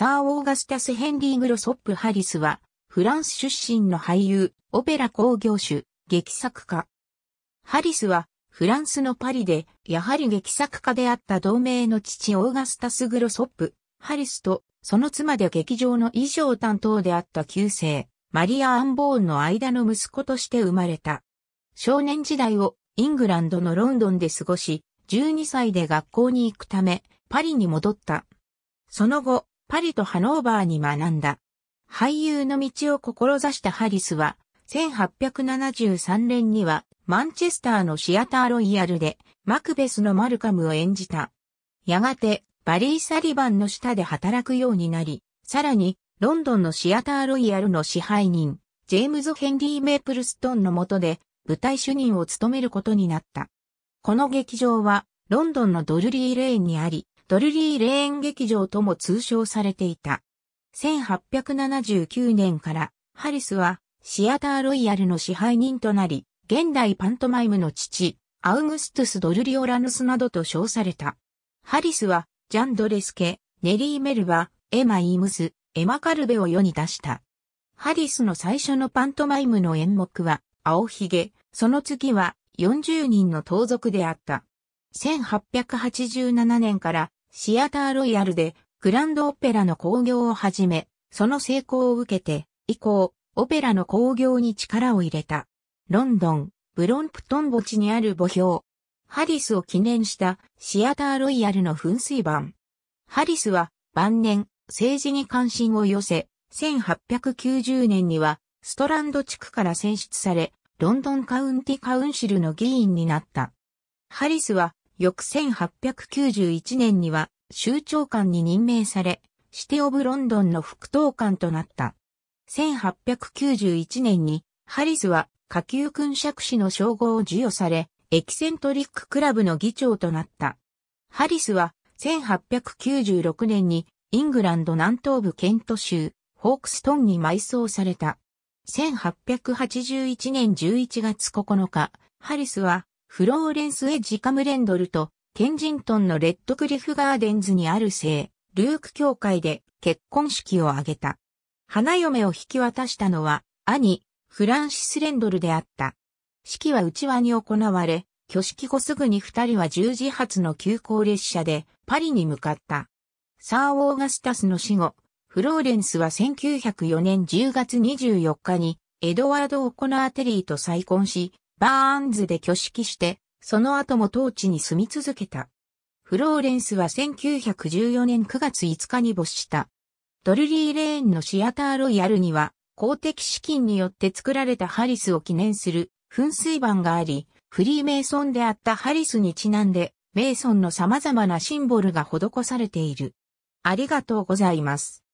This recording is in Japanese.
サー・オーガスタス・ヘンリー・グロソップ・ハリスは、フランス出身の俳優、オペラ興行主、劇作家。ハリスは、フランスのパリで、やはり劇作家であった同盟の父オーガスタス・グロソップ、ハリスと、その妻で劇場の衣装担当であった旧姓、マリア・アンボーンの間の息子として生まれた。少年時代をイングランドのロンドンで過ごし、12歳で学校に行くため、パリに戻った。その後、パリとハノーバーに学んだ。俳優の道を志したハリスは、1873年にはマンチェスターのシアターロイヤルでマクベスのマルカムを演じた。やがてバリー・サリバンの下で働くようになり、さらにロンドンのシアターロイヤルの支配人、ジェームズ・ヘンリー・メープルストンの下で舞台主任を務めることになった。この劇場はロンドンのドルリー・レーンにあり、ドルリーレーン劇場とも通称されていた。1879年からハリスはシアターロイヤルの支配人となり、現代パントマイムの父、アウグストゥス・ドルリオラヌスなどと称された。ハリスは、ジャン・ドレスケ、ネリー・メルバ、エマ・イームス、エマ・カルベを世に出した。ハリスの最初のパントマイムの演目は、青ひげ、その次は、40人の盗賊であった。1887年からシアターロイヤルでグランドオペラの興行を始め、その成功を受けて、以降、オペラの興行に力を入れた。ロンドン、ブロンプトン墓地にある墓標。ハリスを記念したシアターロイヤルの噴水板。ハリスは晩年政治に関心を寄せ、1890年にはストランド地区から選出され、ロンドンカウンティカウンシルの議員になった。ハリスは翌1891年には州長官に任命され、シテオブロンドンの副党官となった。1891年にハリスは下級君爵士の称号を授与され、エキセントリッククラブの議長となった。ハリスは1896年にイングランド南東部ケント州ホークストンに埋葬された。1881年11月9日、ハリスはフローレンス・エジ・カムレンドルと、ケンジントンのレッドクリフガーデンズにある聖、ルーク教会で結婚式を挙げた。花嫁を引き渡したのは、兄、フランシス・レンドルであった。式は内輪に行われ、挙式後すぐに二人は十字発の急行列車でパリに向かった。サー・オーガスタスの死後、フローレンスは1904年10月24日にエドワード・オコナー・テリーと再婚し、バーンズで挙式して、その後も当地に住み続けた。フローレンスは1914年9月5日に没した。ドルリーレーンのシアターロイヤルには、公的資金によって作られたハリスを記念する噴水板があり、フリーメイソンであったハリスにちなんで、メイソンの様々なシンボルが施されている。ありがとうございます。